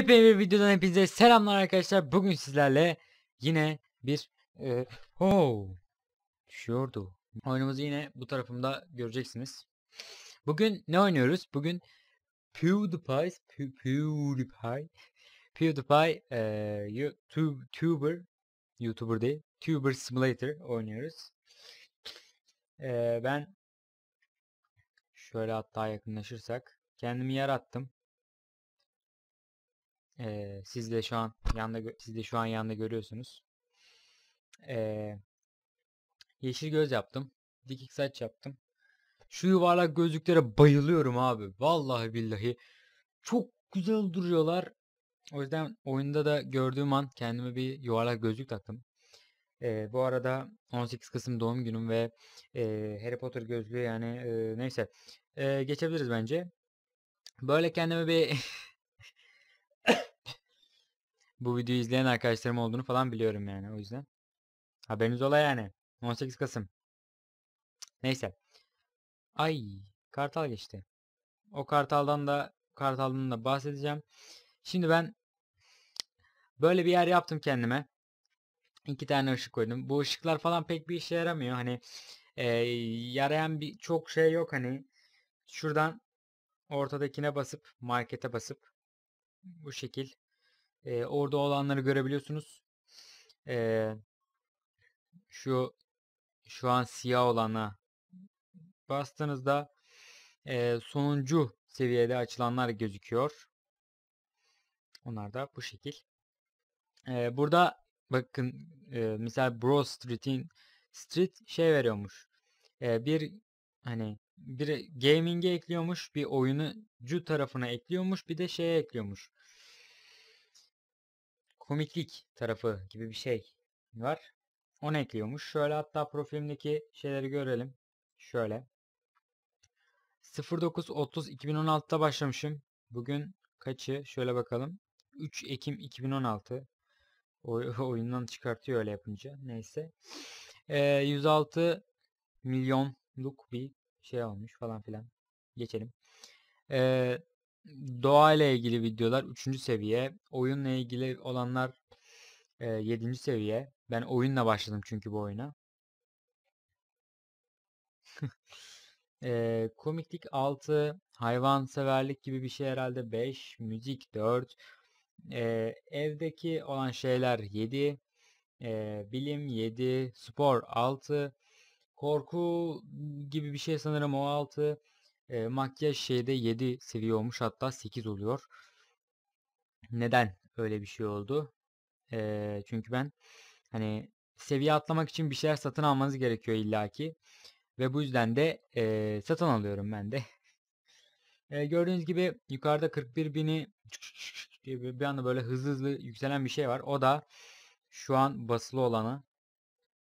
Yepyeni bir videodan hepinize selamlar arkadaşlar. Bugün sizlerle yine bir e, oh düşüyordu. Oyunumuzu yine bu tarafımda göreceksiniz. Bugün ne oynuyoruz? Bugün PewDiePie Pew, PewDiePie PewDiePie e, YouTube YouTuber YouTuber değil Tuber Simulator oynuyoruz. E, ben şöyle hatta yakınlaşırsak kendimi yarattım. Ee, siz de şu an yanında, siz de şu an yanında görüyorsunuz. Ee, yeşil göz yaptım. Dikik saç yaptım. Şu yuvarlak gözlüklere bayılıyorum abi. Vallahi billahi çok güzel duruyorlar. O yüzden oyunda da gördüğüm an kendime bir yuvarlak gözlük taktım. Ee, bu arada 18 Kasım doğum günüm ve e, Harry Potter gözlüğü yani e, neyse e, geçebiliriz bence. Böyle kendime bir bu videoyu izleyen arkadaşlarım olduğunu falan biliyorum yani o yüzden. Haberiniz ola yani. 18 Kasım. Neyse. Ay kartal geçti. O kartaldan da kartaldan da bahsedeceğim. Şimdi ben böyle bir yer yaptım kendime. İki tane ışık koydum. Bu ışıklar falan pek bir işe yaramıyor. Hani e, yarayan bir çok şey yok hani. Şuradan ortadakine basıp markete basıp bu şekil e, orada olanları görebiliyorsunuz. E, şu şu an siyah olana bastığınızda e, sonuncu seviyede açılanlar gözüküyor. Onlar da bu şekil. E, burada bakın e, mesela Broad Street'in Street şey veriyormuş. E, bir hani bir gaming'e ekliyormuş, bir oyunu oyuncu tarafına ekliyormuş, bir de şeye ekliyormuş komiklik tarafı gibi bir şey var. Onu ekliyormuş. Şöyle hatta profilimdeki şeyleri görelim. Şöyle. 09.30.2016'da başlamışım. Bugün kaçı? Şöyle bakalım. 3 Ekim 2016. Oy, oyundan çıkartıyor öyle yapınca. Neyse. Ee, 106 milyonluk bir şey olmuş falan filan. Geçelim. Ee, Doğa ile ilgili videolar 3. seviye. Oyunla ilgili olanlar e, seviye. Ben oyunla başladım çünkü bu oyuna. e, komiklik 6. Hayvanseverlik gibi bir şey herhalde 5. Müzik 4. E, evdeki olan şeyler 7. E, bilim 7. Spor 6. Korku gibi bir şey sanırım o 6. E, makyaj şeyde 7 seviye olmuş hatta 8 oluyor. Neden öyle bir şey oldu? E, çünkü ben hani seviye atlamak için bir şeyler satın almanız gerekiyor illaki. Ve bu yüzden de e, satın alıyorum ben de. E, gördüğünüz gibi yukarıda 41 bini bir anda böyle hızlı hızlı yükselen bir şey var. O da şu an basılı olanı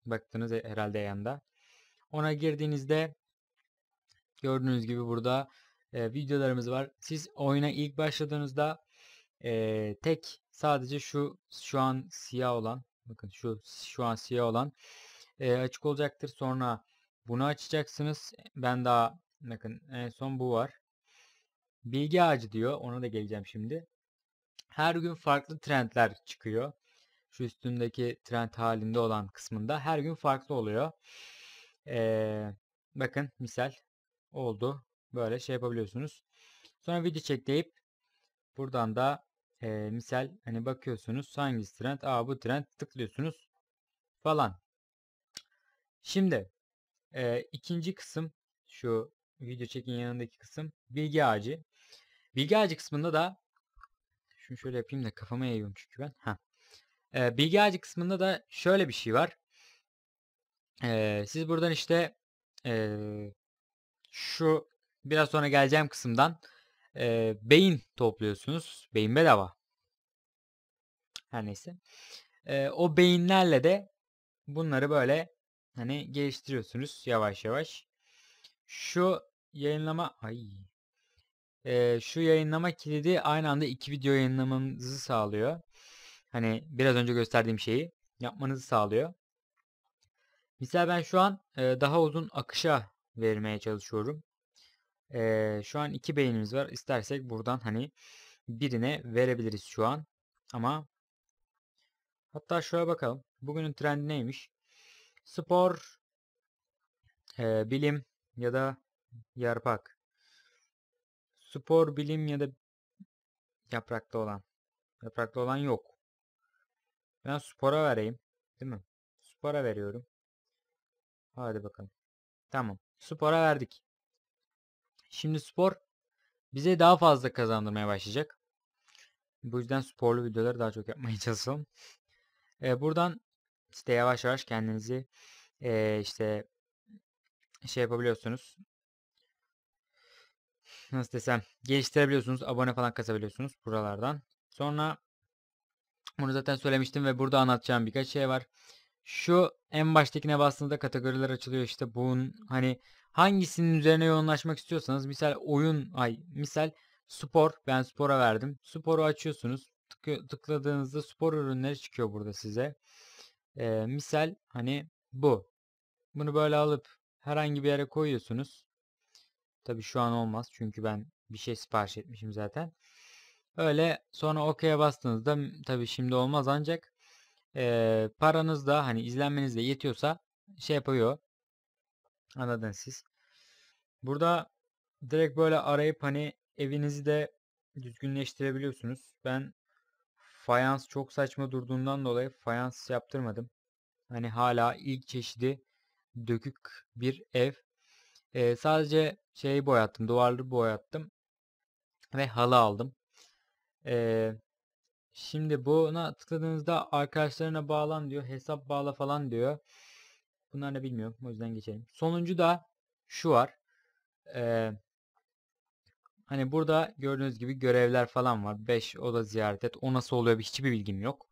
baktınız herhalde yanında. Ona girdiğinizde Gördüğünüz gibi burada e, videolarımız var. Siz oyuna ilk başladığınızda e, tek sadece şu şu an siyah olan bakın şu şu an siyah olan e, açık olacaktır. Sonra bunu açacaksınız. Ben daha bakın en son bu var. Bilgi ağacı diyor. Ona da geleceğim şimdi. Her gün farklı trendler çıkıyor. Şu üstündeki trend halinde olan kısmında her gün farklı oluyor. Ee, bakın misal oldu. Böyle şey yapabiliyorsunuz. Sonra video çek deyip buradan da e, misal hani bakıyorsunuz hangi trend? Aa bu trend tıklıyorsunuz falan. Şimdi e, ikinci kısım şu video çekin yanındaki kısım bilgi ağacı. Bilgi ağacı kısmında da şunu şöyle yapayım da kafama yayıyorum çünkü ben. Ha. E, bilgi ağacı kısmında da şöyle bir şey var. E, siz buradan işte e, şu biraz sonra geleceğim kısımdan e, beyin topluyorsunuz. Beyin bedava. Her neyse. E, o beyinlerle de bunları böyle hani geliştiriyorsunuz yavaş yavaş. Şu yayınlama ay e, şu yayınlama kilidi aynı anda iki video yayınlamanızı sağlıyor. Hani biraz önce gösterdiğim şeyi yapmanızı sağlıyor. Mesela ben şu an e, daha uzun akışa vermeye çalışıyorum. Ee, şu an iki beynimiz var. İstersek buradan hani birine verebiliriz şu an. Ama hatta şöyle bakalım. Bugünün trendi neymiş? Spor, e, bilim ya da yarpak. Spor, bilim ya da yaprakta olan. Yaprakta olan yok. Ben spora vereyim. Değil mi? Spora veriyorum. Hadi bakalım. Tamam. Spora verdik. Şimdi spor bize daha fazla kazandırmaya başlayacak. Bu yüzden sporlu videoları daha çok yapmaya çalışalım. E, buradan işte yavaş yavaş kendinizi e, işte şey yapabiliyorsunuz. Nasıl desem geliştirebiliyorsunuz. Abone falan kasabiliyorsunuz buralardan. Sonra bunu zaten söylemiştim ve burada anlatacağım birkaç şey var şu en baştakine bastığında kategoriler açılıyor işte bunun hani hangisinin üzerine yoğunlaşmak istiyorsanız misal oyun ay misal spor ben spora verdim sporu açıyorsunuz tıkladığınızda spor ürünleri çıkıyor burada size ee, misal hani bu bunu böyle alıp herhangi bir yere koyuyorsunuz tabi şu an olmaz çünkü ben bir şey sipariş etmişim zaten öyle sonra okey'e bastığınızda tabi şimdi olmaz ancak e, paranız da hani izlenmeniz de yetiyorsa şey yapıyor. anladın siz. Burada direkt böyle arayıp hani evinizi de düzgünleştirebiliyorsunuz. Ben fayans çok saçma durduğundan dolayı fayans yaptırmadım. Hani hala ilk çeşidi dökük bir ev. Ee, sadece şeyi boyattım, duvarları boyattım ve halı aldım. Ee, Şimdi buna tıkladığınızda arkadaşlarına bağlan diyor. Hesap bağla falan diyor. Bunlar ne bilmiyorum. O yüzden geçelim. Sonuncu da şu var. Ee, hani burada gördüğünüz gibi görevler falan var. 5 oda ziyaret et. O nasıl oluyor hiçbir bilgim yok.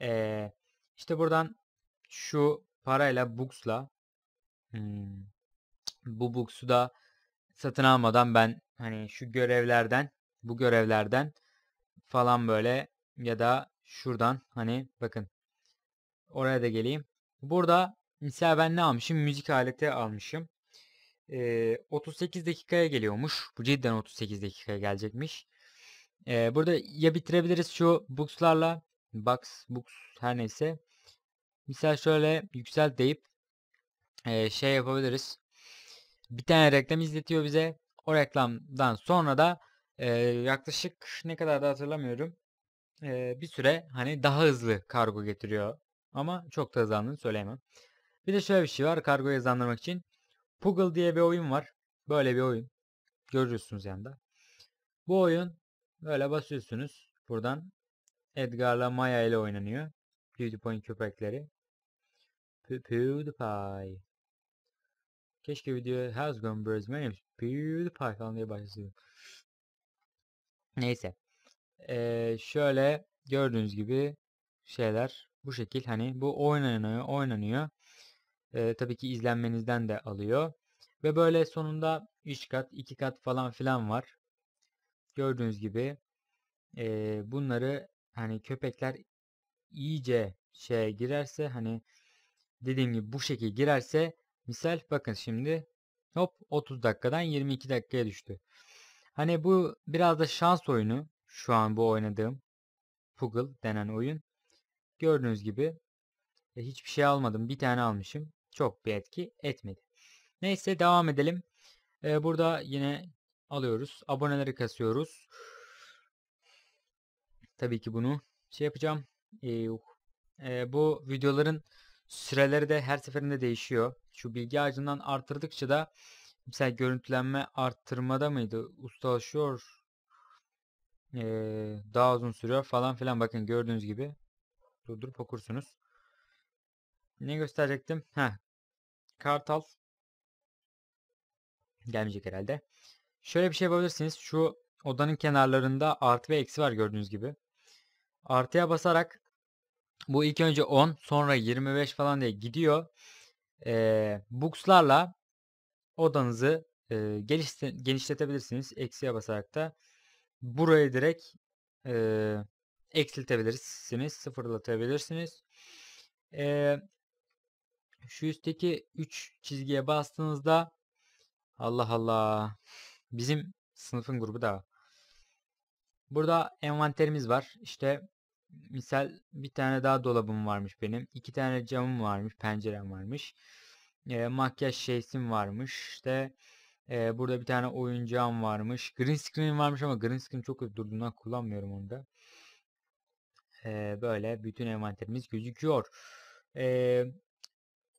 Ee, işte buradan şu parayla Books'la hmm, bu Books'u da satın almadan ben hani şu görevlerden bu görevlerden falan böyle ya da şuradan hani bakın oraya da geleyim. Burada mesela ben ne almışım? Müzik aleti almışım. Ee, 38 dakikaya geliyormuş. Bu cidden 38 dakikaya gelecekmiş. Ee, burada ya bitirebiliriz şu bookslarla. Box, books her neyse. Misal şöyle yüksel deyip e, şey yapabiliriz. Bir tane reklam izletiyor bize. O reklamdan sonra da e, yaklaşık ne kadar da hatırlamıyorum e, bir süre hani daha hızlı kargo getiriyor. Ama çok da hızlandığını söyleyemem. Bir de şöyle bir şey var kargoyu hızlandırmak için. Puggle diye bir oyun var. Böyle bir oyun. Görüyorsunuz yanında. Bu oyun böyle basıyorsunuz. Buradan Edgar'la Maya ile oynanıyor. PewDiePie köpekleri. PewDiePie. Keşke video has gone birds. My PewDiePie falan diye başlasaydım. Neyse. Ee, şöyle gördüğünüz gibi şeyler bu şekil hani bu oynanıyor oynanıyor. Ee, tabii ki izlenmenizden de alıyor. Ve böyle sonunda 3 kat 2 kat falan filan var. Gördüğünüz gibi e, bunları hani köpekler iyice şeye girerse hani dediğim gibi bu şekil girerse misal bakın şimdi hop 30 dakikadan 22 dakikaya düştü. Hani bu biraz da şans oyunu şu an bu oynadığım Puggle denen oyun. Gördüğünüz gibi e, hiçbir şey almadım. Bir tane almışım. Çok bir etki etmedi. Neyse devam edelim. E, burada yine alıyoruz. Aboneleri kasıyoruz. Tabii ki bunu şey yapacağım. E, bu videoların süreleri de her seferinde değişiyor. Şu bilgi ağacından artırdıkça da mesela görüntülenme arttırmada mıydı? Ustalaşıyor e, daha uzun sürüyor falan filan bakın gördüğünüz gibi durdurup okursunuz. Ne gösterecektim? Ha. Kartal gelmeyecek herhalde. Şöyle bir şey yapabilirsiniz. Şu odanın kenarlarında artı ve eksi var gördüğünüz gibi. Artıya basarak bu ilk önce 10 sonra 25 falan diye gidiyor. Ee, bookslarla odanızı e, genişletebilirsiniz. Eksiye basarak da Buraya direkt e, eksiltebilirsiniz. Sıfırlatabilirsiniz. E, şu üstteki 3 çizgiye bastığınızda Allah Allah bizim sınıfın grubu da burada envanterimiz var. İşte misal bir tane daha dolabım varmış benim. iki tane camım varmış. Pencerem varmış. E, makyaj şeysim varmış. İşte ee, burada bir tane oyuncağım varmış. Green screen varmış ama green screen çok kötü durduğundan kullanmıyorum onu da. Ee, böyle bütün envanterimiz gözüküyor. Ee,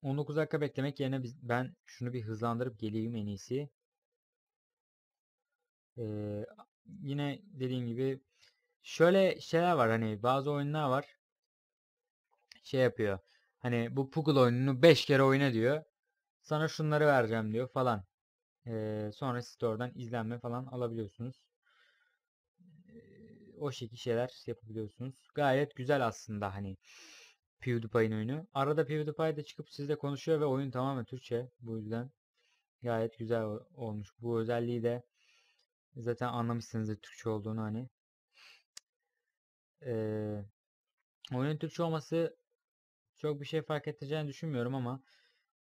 19 dakika beklemek yerine biz, ben şunu bir hızlandırıp geleyim en iyisi. Ee, yine dediğim gibi şöyle şeyler var hani bazı oyunlar var. Şey yapıyor. Hani bu Pugul oyununu 5 kere oyna diyor. Sana şunları vereceğim diyor falan e, sonra store'dan izlenme falan alabiliyorsunuz. o şekilde şeyler yapabiliyorsunuz. Gayet güzel aslında hani PewDiePie'in oyunu. Arada PewDiePie de çıkıp sizle konuşuyor ve oyun tamamen Türkçe. Bu yüzden gayet güzel olmuş. Bu özelliği de zaten anlamışsınızdır Türkçe olduğunu hani. Ee, oyunun Türkçe olması çok bir şey fark edeceğini düşünmüyorum ama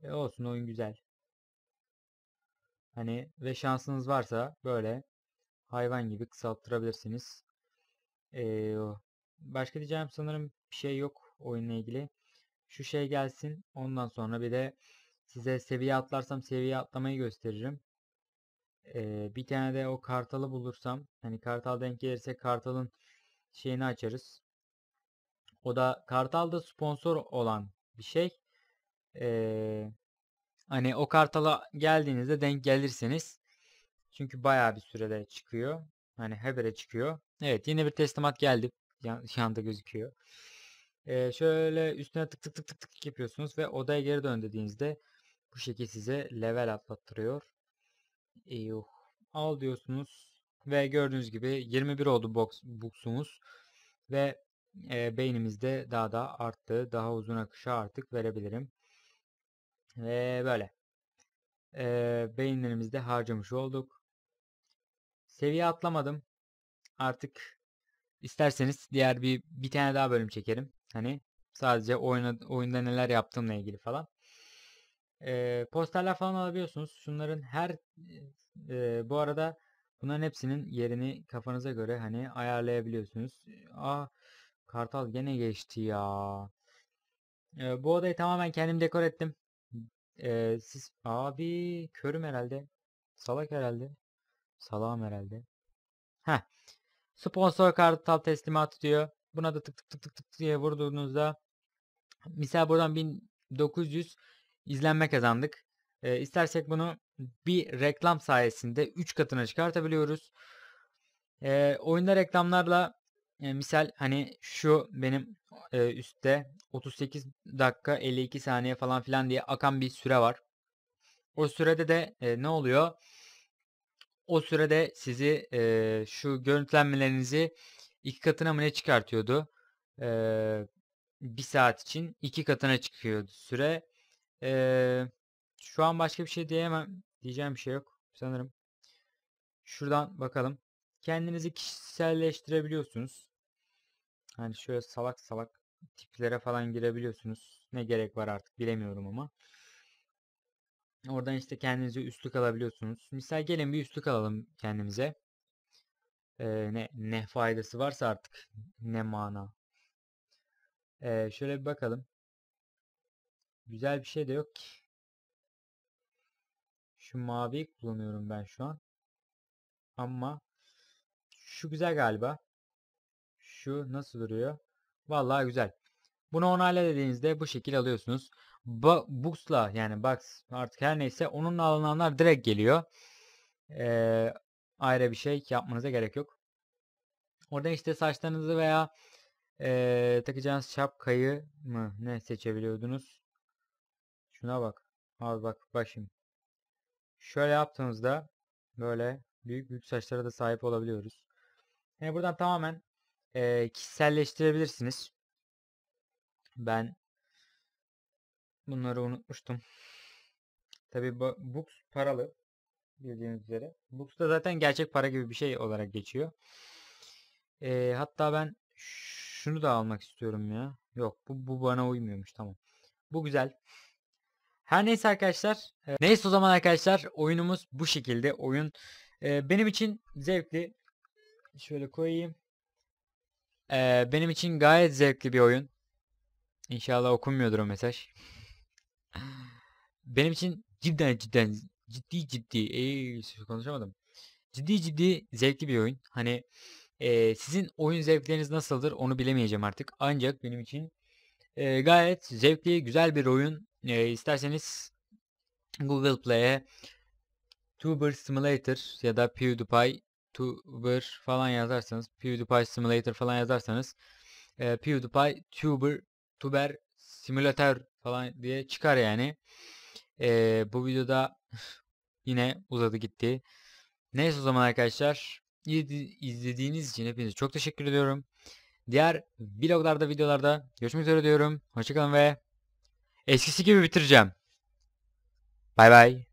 e, olsun oyun güzel. Hani ve şansınız varsa böyle hayvan gibi kısalttırabilirsiniz. Ee, başka diyeceğim sanırım bir şey yok oyunla ilgili. Şu şey gelsin. Ondan sonra bir de size seviye atlarsam seviye atlamayı gösteririm. Ee, bir tane de o kartalı bulursam hani kartal denk gelirse kartalın şeyini açarız. O da kartal da sponsor olan bir şey. Ee, Hani o kartala geldiğinizde denk gelirseniz çünkü bayağı bir sürede çıkıyor. Hani habere çıkıyor. Evet yine bir teslimat geldi. yanında gözüküyor. Ee, şöyle üstüne tık tık tık tık tık yapıyorsunuz ve odaya geri dön dediğinizde bu şekilde size level atlattırıyor. Eyuh. Al diyorsunuz ve gördüğünüz gibi 21 oldu box, boxumuz ve e, beynimizde daha da arttı. Daha uzun akışa artık verebilirim. Ve böyle. Ee, beğenilerimizi de harcamış olduk. Seviye atlamadım. Artık isterseniz diğer bir bir tane daha bölüm çekerim. Hani sadece oyuna, oyunda neler yaptığımla ilgili falan. Ee, posterler falan alabiliyorsunuz. Şunların her e, bu arada bunların hepsinin yerini kafanıza göre hani ayarlayabiliyorsunuz. Aa Kartal gene geçti ya. Ee, bu odayı tamamen kendim dekor ettim. Ee, siz abi körüm herhalde. Salak herhalde. Salağım herhalde. Heh. Sponsor kartal teslimat diyor. Buna da tık tık tık tık tık diye vurduğunuzda misal buradan 1900 izlenme kazandık. Ee, istersek bunu bir reklam sayesinde 3 katına çıkartabiliyoruz. Ee, oyunda reklamlarla misal hani şu benim e, üstte 38 dakika 52 saniye falan filan diye akan bir süre var. O sürede de e, ne oluyor? O sürede sizi e, şu görüntülenmelerinizi iki katına mı ne çıkartıyordu? E, bir saat için iki katına çıkıyordu süre. E, şu an başka bir şey diyemem. Diyeceğim bir şey yok sanırım. Şuradan bakalım kendinizi kişiselleştirebiliyorsunuz. Hani şöyle salak salak tiplere falan girebiliyorsunuz. Ne gerek var artık bilemiyorum ama. Oradan işte kendinize üstlük alabiliyorsunuz. Misal gelin bir üstlük alalım kendimize. Ee, ne, ne faydası varsa artık ne mana. Ee, şöyle bir bakalım. Güzel bir şey de yok ki. Şu maviyi kullanıyorum ben şu an. Ama şu güzel galiba. Şu nasıl duruyor? Vallahi güzel. Bunu onayla dediğinizde bu şekil alıyorsunuz. Ba Bux'la yani Box artık her neyse onunla alınanlar direkt geliyor. Ee, ayrı bir şey yapmanıza gerek yok. Orada işte saçlarınızı veya e, takacağınız şapkayı mı ne seçebiliyordunuz. Şuna bak. Abi bak başım. Şöyle yaptığınızda böyle büyük büyük saçlara da sahip olabiliyoruz. Yani buradan tamamen e, kişiselleştirebilirsiniz. Ben bunları unutmuştum. Tabi bu, Books paralı bildiğiniz üzere. Books da zaten gerçek para gibi bir şey olarak geçiyor. E, hatta ben şunu da almak istiyorum ya. Yok bu, bu bana uymuyormuş tamam. Bu güzel. Her neyse arkadaşlar. E, neyse o zaman arkadaşlar oyunumuz bu şekilde. Oyun e, benim için zevkli. Şöyle koyayım. Ee, benim için gayet zevkli bir oyun. İnşallah okunmuyordur o mesaj. benim için cidden cidden ciddi ciddi ey konuşamadım. Ciddi ciddi zevkli bir oyun. Hani e, sizin oyun zevkleriniz nasıldır onu bilemeyeceğim artık. Ancak benim için e, gayet zevkli, güzel bir oyun. E, isterseniz Google Play'e Tuber Simulator ya da PewDiePie Tuber falan yazarsanız PewDiePie Simulator falan yazarsanız e, PewDiePie Tuber Tuber Simulator falan diye çıkar yani. E, bu videoda yine uzadı gitti. Neyse o zaman arkadaşlar izlediğiniz için hepinize çok teşekkür ediyorum. Diğer vloglarda videolarda görüşmek üzere diyorum. Hoşçakalın ve eskisi gibi bitireceğim. Bay bay.